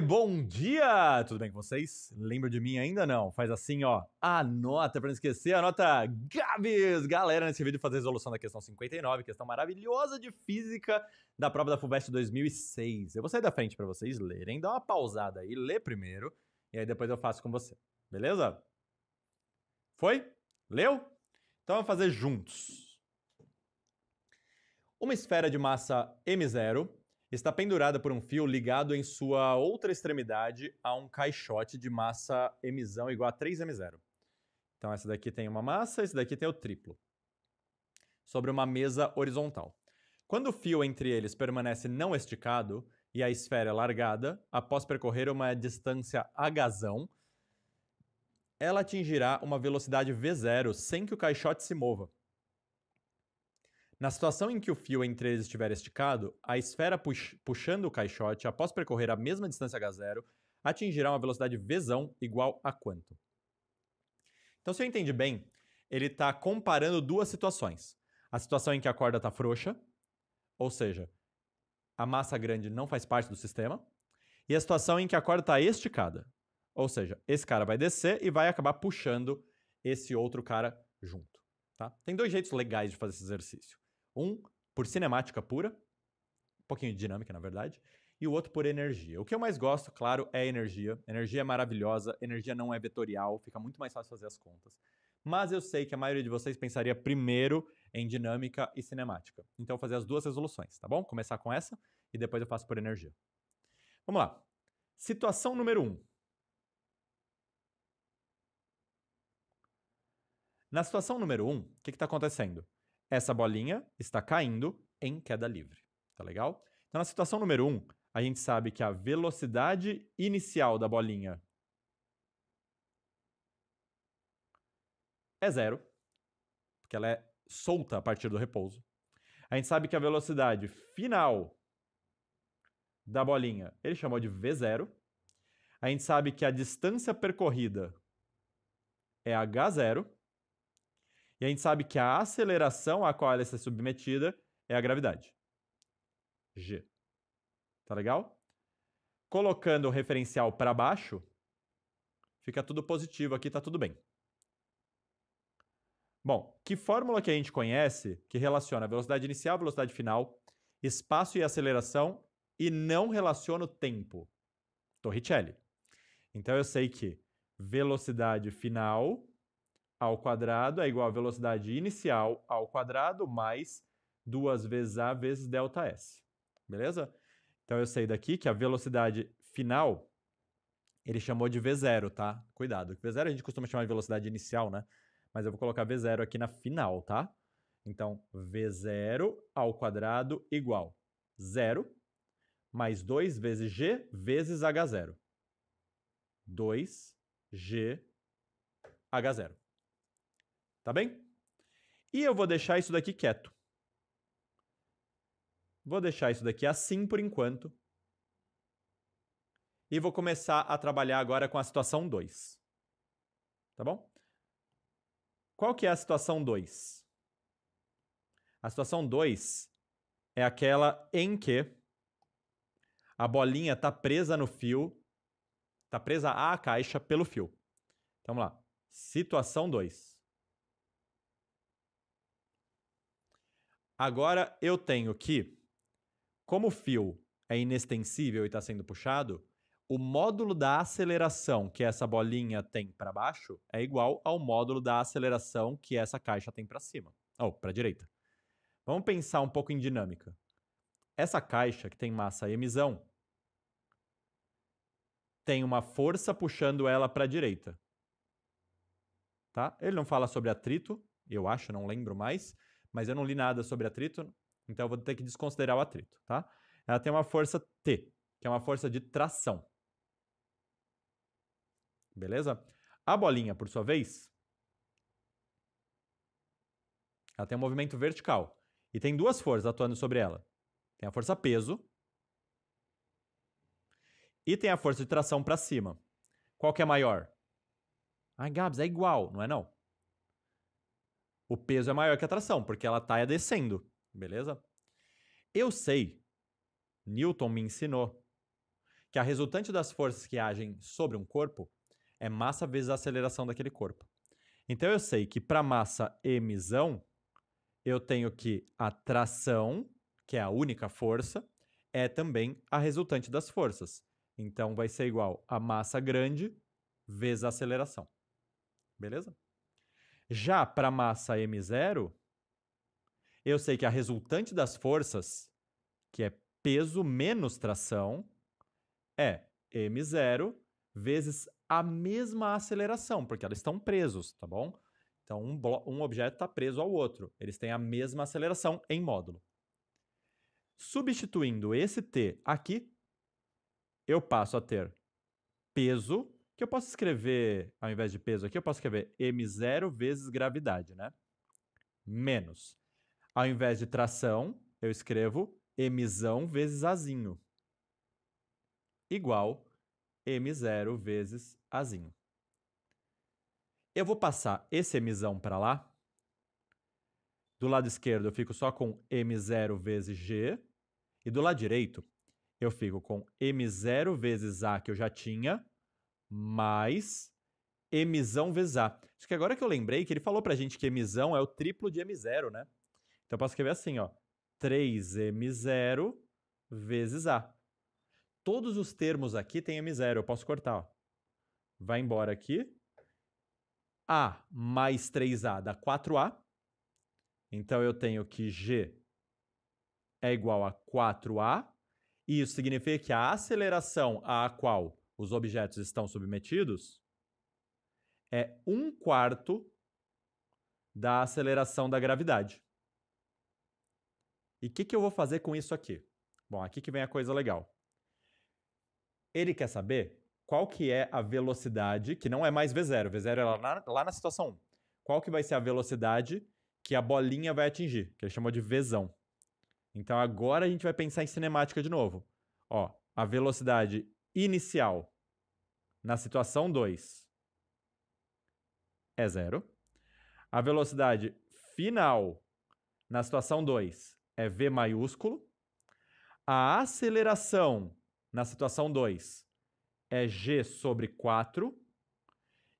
bom dia! Tudo bem com vocês? Lembra de mim ainda não? Faz assim, ó, anota para não esquecer, anota Gabs! Galera, nesse vídeo fazer a resolução da questão 59, questão maravilhosa de física da prova da FUVEST 2006. Eu vou sair da frente para vocês lerem, dá uma pausada aí, lê primeiro, e aí depois eu faço com você, beleza? Foi? Leu? Então vamos fazer juntos. Uma esfera de massa M0 está pendurada por um fio ligado em sua outra extremidade a um caixote de massa emisão igual a 3m0. Então essa daqui tem uma massa, esse daqui tem o triplo. Sobre uma mesa horizontal. Quando o fio entre eles permanece não esticado e a esfera é largada, após percorrer uma distância h, ela atingirá uma velocidade v0 sem que o caixote se mova. Na situação em que o fio entre eles estiver esticado, a esfera pux puxando o caixote, após percorrer a mesma distância h0, atingirá uma velocidade v igual a quanto? Então, se eu entendi bem, ele está comparando duas situações. A situação em que a corda está frouxa, ou seja, a massa grande não faz parte do sistema, e a situação em que a corda está esticada, ou seja, esse cara vai descer e vai acabar puxando esse outro cara junto. Tá? Tem dois jeitos legais de fazer esse exercício. Um por cinemática pura, um pouquinho de dinâmica, na verdade, e o outro por energia. O que eu mais gosto, claro, é energia. Energia é maravilhosa, energia não é vetorial, fica muito mais fácil fazer as contas. Mas eu sei que a maioria de vocês pensaria primeiro em dinâmica e cinemática. Então, eu vou fazer as duas resoluções, tá bom? Começar com essa e depois eu faço por energia. Vamos lá. Situação número 1. Um. Na situação número 1, um, o que está acontecendo? essa bolinha está caindo em queda livre. Tá legal? Então, na situação número 1, um, a gente sabe que a velocidade inicial da bolinha é zero, porque ela é solta a partir do repouso. A gente sabe que a velocidade final da bolinha ele chamou de V0. A gente sabe que a distância percorrida é H0. E a gente sabe que a aceleração a qual ela está submetida é a gravidade. G. Tá legal? Colocando o referencial para baixo, fica tudo positivo aqui, tá tudo bem. Bom, que fórmula que a gente conhece que relaciona velocidade inicial, velocidade final, espaço e aceleração e não relaciona o tempo? Torricelli. Então eu sei que velocidade final ao quadrado é igual à velocidade inicial ao quadrado mais duas vezes a vezes delta s. Beleza? Então eu sei daqui que a velocidade final ele chamou de v0, tá? Cuidado. V0 a gente costuma chamar de velocidade inicial, né? Mas eu vou colocar v0 aqui na final, tá? Então v0 ao quadrado igual 0 mais 2 vezes g vezes h0. 2g h0. Tá bem? E eu vou deixar isso daqui quieto. Vou deixar isso daqui assim por enquanto. E vou começar a trabalhar agora com a situação 2. Tá bom? Qual que é a situação 2? A situação 2 é aquela em que a bolinha está presa no fio, está presa à caixa pelo fio. Então, vamos lá. Situação 2. Agora eu tenho que, como o fio é inextensível e está sendo puxado, o módulo da aceleração que essa bolinha tem para baixo é igual ao módulo da aceleração que essa caixa tem para cima, ou oh, para direita. Vamos pensar um pouco em dinâmica. Essa caixa que tem massa e emissão tem uma força puxando ela para a direita. Tá? Ele não fala sobre atrito, eu acho, não lembro mais, mas eu não li nada sobre atrito, então eu vou ter que desconsiderar o atrito, tá? Ela tem uma força T, que é uma força de tração. Beleza? A bolinha, por sua vez, ela tem um movimento vertical e tem duas forças atuando sobre ela. Tem a força peso e tem a força de tração para cima. Qual que é maior? Ah, Gabs, é igual, não é não? o peso é maior que a tração, porque ela está é descendo, beleza? Eu sei, Newton me ensinou, que a resultante das forças que agem sobre um corpo é massa vezes a aceleração daquele corpo. Então eu sei que para massa emisão, eu tenho que a tração, que é a única força, é também a resultante das forças. Então vai ser igual a massa grande vezes a aceleração. Beleza? Já para a massa M0, eu sei que a resultante das forças, que é peso menos tração, é M0 vezes a mesma aceleração, porque elas estão presos, tá bom? Então, um, um objeto está preso ao outro. Eles têm a mesma aceleração em módulo. Substituindo esse T aqui, eu passo a ter peso que eu posso escrever, ao invés de peso aqui, eu posso escrever M0 vezes gravidade, né? Menos. Ao invés de tração, eu escrevo emissão vezes Azinho. Igual M0 vezes Azinho. Eu vou passar esse emissão para lá. Do lado esquerdo eu fico só com M0 vezes G. E do lado direito eu fico com M0 vezes A que eu já tinha, mais emissão vezes A. Acho que agora que eu lembrei que ele falou pra gente que emissão é o triplo de M0, né? Então eu posso escrever assim, ó. 3M0 vezes A. Todos os termos aqui têm M0, eu posso cortar, ó. Vai embora aqui. A mais 3A dá 4A. Então eu tenho que G é igual a 4A. E isso significa que a aceleração a qual os objetos estão submetidos é um quarto da aceleração da gravidade. E o que, que eu vou fazer com isso aqui? Bom, aqui que vem a coisa legal. Ele quer saber qual que é a velocidade, que não é mais V0, V0 é lá na, lá na situação 1. Qual que vai ser a velocidade que a bolinha vai atingir, que ele chamou de Vzão. Então agora a gente vai pensar em cinemática de novo. Ó, a velocidade inicial na situação 2 é zero. A velocidade final na situação 2 é V maiúsculo. A aceleração na situação 2 é G sobre 4.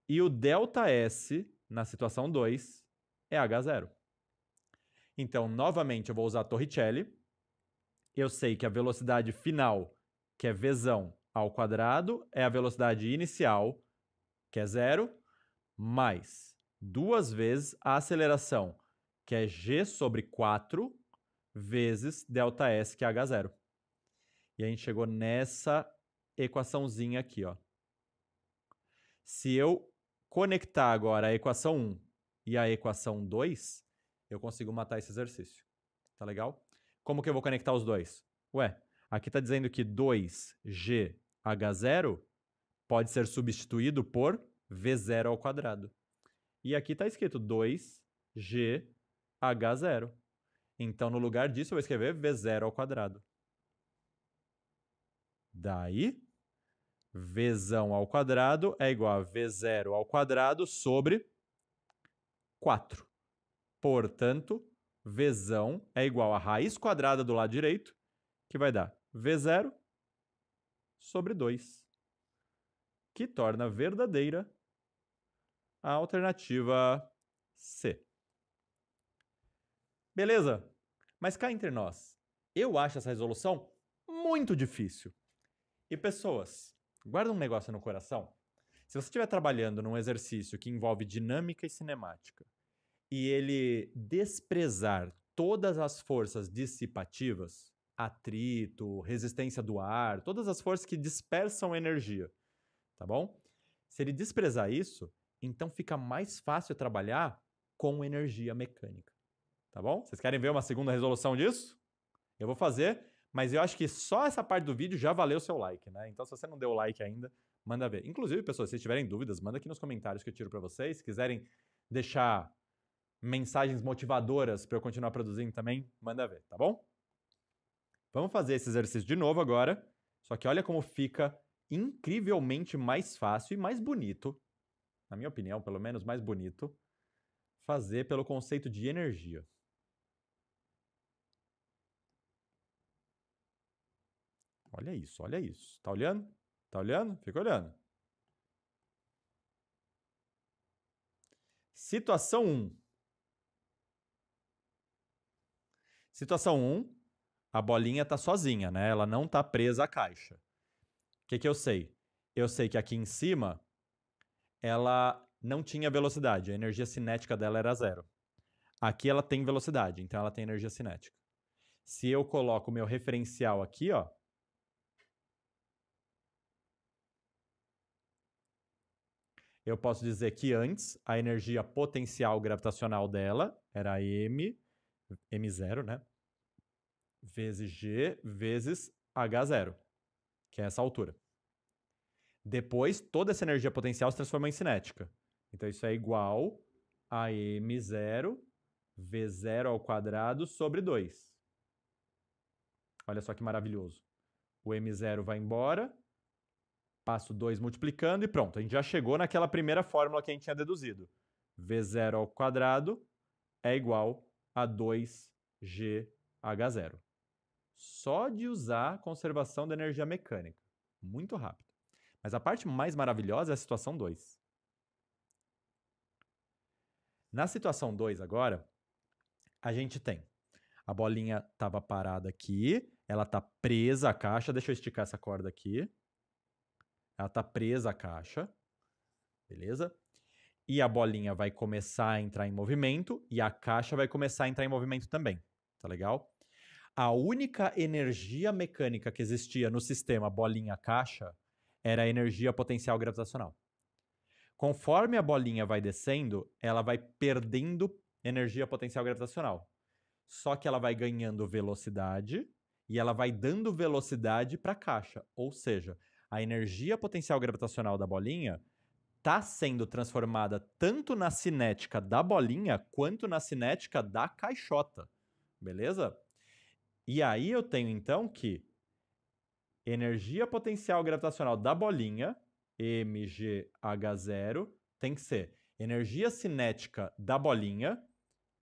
E o delta S na situação 2 é H0. Então, novamente, eu vou usar Torricelli. Eu sei que a velocidade final, que é Vzão, ao quadrado é a velocidade inicial, que é zero, mais duas vezes a aceleração, que é g sobre 4, vezes delta S, que é h zero E a gente chegou nessa equaçãozinha aqui, ó. Se eu conectar agora a equação 1 e a equação 2, eu consigo matar esse exercício. Tá legal? Como que eu vou conectar os dois? Ué, aqui está dizendo que 2g H0 pode ser substituído por V0 ao quadrado. E aqui está escrito 2GH0. Então, no lugar disso, eu vou escrever V0 ao quadrado. Daí, v ao quadrado é igual a V0 ao quadrado sobre 4. Portanto, Vzão é igual a raiz quadrada do lado direito, que vai dar V0 sobre 2, que torna verdadeira a alternativa C. Beleza, mas cá entre nós, eu acho essa resolução muito difícil. E pessoas, guarda um negócio no coração. Se você estiver trabalhando num exercício que envolve dinâmica e cinemática e ele desprezar todas as forças dissipativas, atrito, resistência do ar, todas as forças que dispersam energia, tá bom? Se ele desprezar isso, então fica mais fácil trabalhar com energia mecânica, tá bom? Vocês querem ver uma segunda resolução disso? Eu vou fazer, mas eu acho que só essa parte do vídeo já valeu o seu like, né? Então se você não deu like ainda, manda ver. Inclusive, pessoas, se tiverem dúvidas, manda aqui nos comentários que eu tiro para vocês. Se quiserem deixar mensagens motivadoras para eu continuar produzindo também, manda ver, tá bom? Vamos fazer esse exercício de novo agora. Só que olha como fica incrivelmente mais fácil e mais bonito, na minha opinião, pelo menos mais bonito, fazer pelo conceito de energia. Olha isso, olha isso. Tá olhando? Tá olhando? Fica olhando. Situação 1. Situação 1, a bolinha está sozinha, né? Ela não está presa à caixa. O que, que eu sei? Eu sei que aqui em cima ela não tinha velocidade, a energia cinética dela era zero. Aqui ela tem velocidade, então ela tem energia cinética. Se eu coloco o meu referencial aqui, ó, eu posso dizer que antes a energia potencial gravitacional dela era m, m0, né? vezes G vezes H0, que é essa altura. Depois, toda essa energia potencial se transforma em cinética. Então, isso é igual a M0 V0 ao quadrado sobre 2. Olha só que maravilhoso. O M0 vai embora, passo 2 multiplicando e pronto. A gente já chegou naquela primeira fórmula que a gente tinha deduzido. V0 ao quadrado é igual a 2GH0 só de usar conservação da energia mecânica. Muito rápido. Mas a parte mais maravilhosa é a situação 2. Na situação 2 agora, a gente tem a bolinha estava parada aqui, ela está presa à caixa, deixa eu esticar essa corda aqui. Ela está presa à caixa. Beleza? E a bolinha vai começar a entrar em movimento e a caixa vai começar a entrar em movimento também. Tá legal? a única energia mecânica que existia no sistema bolinha-caixa era a energia potencial gravitacional. Conforme a bolinha vai descendo, ela vai perdendo energia potencial gravitacional. Só que ela vai ganhando velocidade e ela vai dando velocidade para a caixa. Ou seja, a energia potencial gravitacional da bolinha está sendo transformada tanto na cinética da bolinha quanto na cinética da caixota. Beleza? E aí eu tenho então que energia potencial gravitacional da bolinha, MGH0, tem que ser energia cinética da bolinha,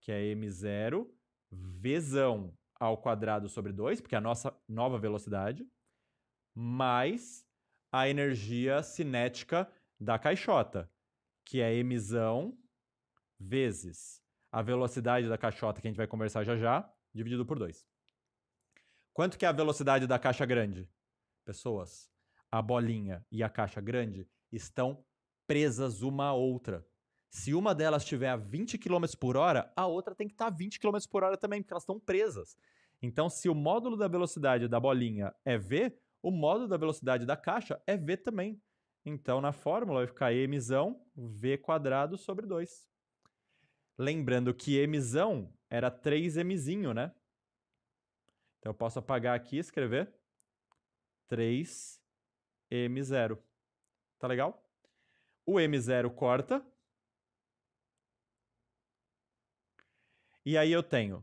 que é M0, Vzão ao quadrado sobre 2, porque é a nossa nova velocidade, mais a energia cinética da caixota, que é emissão vezes a velocidade da caixota, que a gente vai conversar já já, dividido por 2. Quanto que é a velocidade da caixa grande? Pessoas, a bolinha e a caixa grande estão presas uma à outra. Se uma delas estiver a 20 km por hora, a outra tem que estar tá a 20 km por hora também, porque elas estão presas. Então, se o módulo da velocidade da bolinha é V, o módulo da velocidade da caixa é V também. Então, na fórmula vai ficar emisão V quadrado sobre 2. Lembrando que emisão era 3Mzinho, né? Então eu posso apagar aqui e escrever 3M0. Tá legal? O M0 corta. E aí eu tenho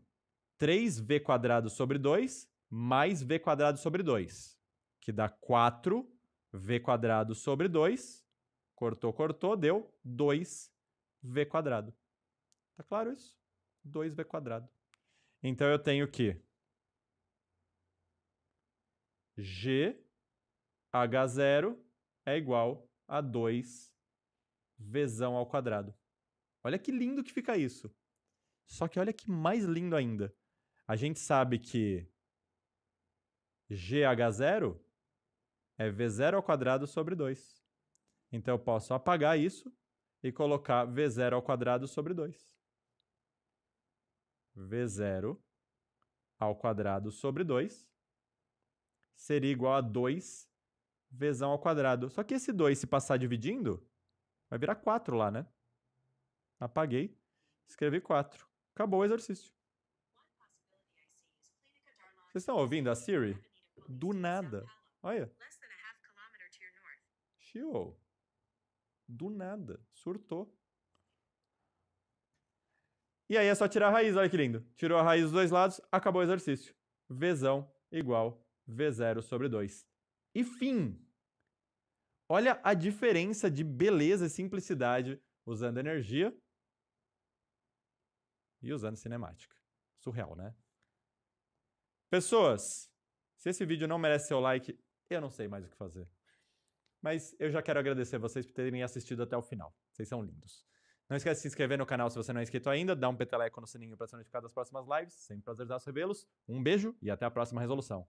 3V quadrado sobre 2 mais V quadrado sobre 2, que dá 4V quadrado sobre 2. Cortou, cortou, deu 2V quadrado. Tá claro isso? 2V quadrado. Então eu tenho que G H0 é igual a 2 Vzão ao quadrado. Olha que lindo que fica isso. Só que olha que mais lindo ainda. A gente sabe que GH0 é V0 ao quadrado sobre 2. Então eu posso apagar isso e colocar V0 ao quadrado sobre 2. V0 ao quadrado sobre 2 seria igual a 2 vezão ao quadrado. Só que esse 2, se passar dividindo, vai virar 4 lá, né? Apaguei, escrevi 4. Acabou o exercício. Vocês estão ouvindo a Siri? Do nada. Olha. Chiou. Do nada. Surtou. E aí é só tirar a raiz, olha que lindo. Tirou a raiz dos dois lados, acabou o exercício. Vezão igual V0 sobre 2. E fim! Olha a diferença de beleza e simplicidade usando energia e usando cinemática. Surreal, né? Pessoas, se esse vídeo não merece seu like, eu não sei mais o que fazer. Mas eu já quero agradecer vocês por terem assistido até o final. Vocês são lindos. Não esquece de se inscrever no canal se você não é inscrito ainda, dá um peteleco no sininho para ser notificado das próximas lives. Sempre prazer recebê-los. Um beijo e até a próxima resolução.